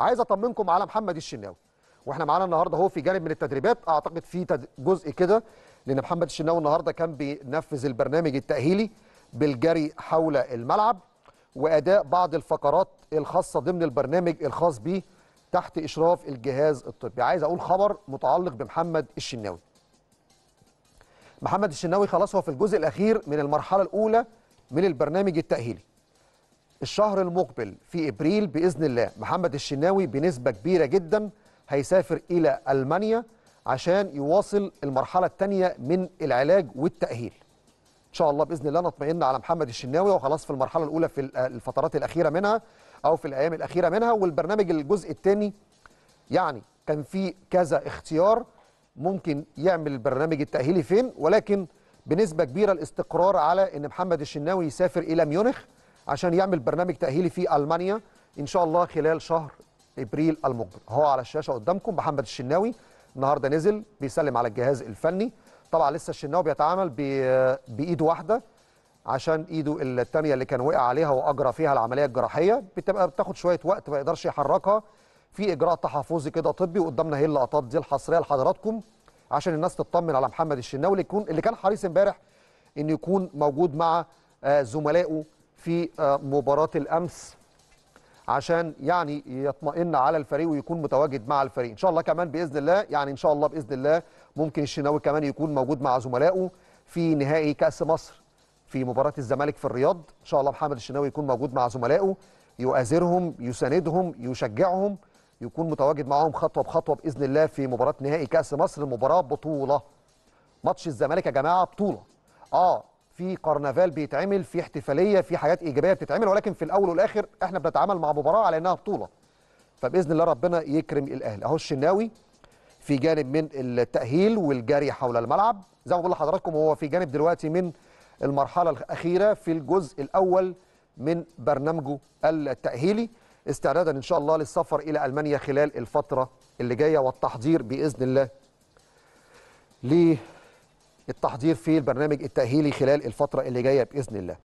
عايز اطمنكم على محمد الشناوي واحنا معانا النهارده هو في جانب من التدريبات اعتقد في جزء كده لان محمد الشناوي النهارده كان بينفذ البرنامج التاهيلي بالجري حول الملعب واداء بعض الفقرات الخاصه ضمن البرنامج الخاص بيه تحت اشراف الجهاز الطبي عايز اقول خبر متعلق بمحمد الشناوي محمد الشناوي خلاص هو في الجزء الاخير من المرحله الاولى من البرنامج التاهيلي الشهر المقبل في ابريل باذن الله محمد الشناوي بنسبه كبيره جدا هيسافر الى المانيا عشان يواصل المرحله الثانيه من العلاج والتاهيل. ان شاء الله باذن الله نطمئن على محمد الشناوي وخلاص في المرحله الاولى في الفترات الاخيره منها او في الايام الاخيره منها والبرنامج الجزء الثاني يعني كان في كذا اختيار ممكن يعمل البرنامج التاهيلي فين ولكن بنسبه كبيره الاستقرار على ان محمد الشناوي يسافر الى ميونخ عشان يعمل برنامج تاهيلي في المانيا ان شاء الله خلال شهر ابريل المقبل هو على الشاشه قدامكم محمد الشناوي النهارده نزل بيسلم على الجهاز الفني طبعا لسه الشناوي بيتعامل بايده واحده عشان ايده الثانيه اللي كان وقع عليها واجرى فيها العمليه الجراحيه بتبقى بتاخد شويه وقت ما يقدرش يحركها في اجراء تحفظي كده طبي وقدامنا هي اللقطات دي الحصريه لحضراتكم عشان الناس تطمن على محمد الشناوي اللي, اللي كان حريص امبارح انه يكون موجود مع آه، زملائه في آه، مباراة الأمس عشان يعني يطمئن على الفريق ويكون متواجد مع الفريق إن شاء الله كمان بإذن الله يعني إن شاء الله بإذن الله ممكن الشناوي كمان يكون موجود مع زملائه في نهائي كأس مصر في مباراة الزمالك في الرياض إن شاء الله محمد الشناوي يكون موجود مع زملائه يؤازرهم يساندهم يشجعهم يكون متواجد معاهم خطوة بخطوة بإذن الله في مباراة نهائي كأس مصر مباراة بطولة ماتش الزمالك يا جماعة بطولة اه في كرنفال بيتعمل في احتفاليه في حاجات ايجابيه بتتعمل ولكن في الاول والاخر احنا بنتعامل مع مباراه على انها بطوله فباذن الله ربنا يكرم الاهلي اهو الشناوي في جانب من التاهيل والجري حول الملعب زي ما بقول لحضراتكم هو في جانب دلوقتي من المرحله الاخيره في الجزء الاول من برنامجه التاهيلي استعدادا ان شاء الله للسفر الى المانيا خلال الفتره اللي جايه والتحضير باذن الله ليه التحضير في البرنامج التأهيلي خلال الفترة اللي جاية بإذن الله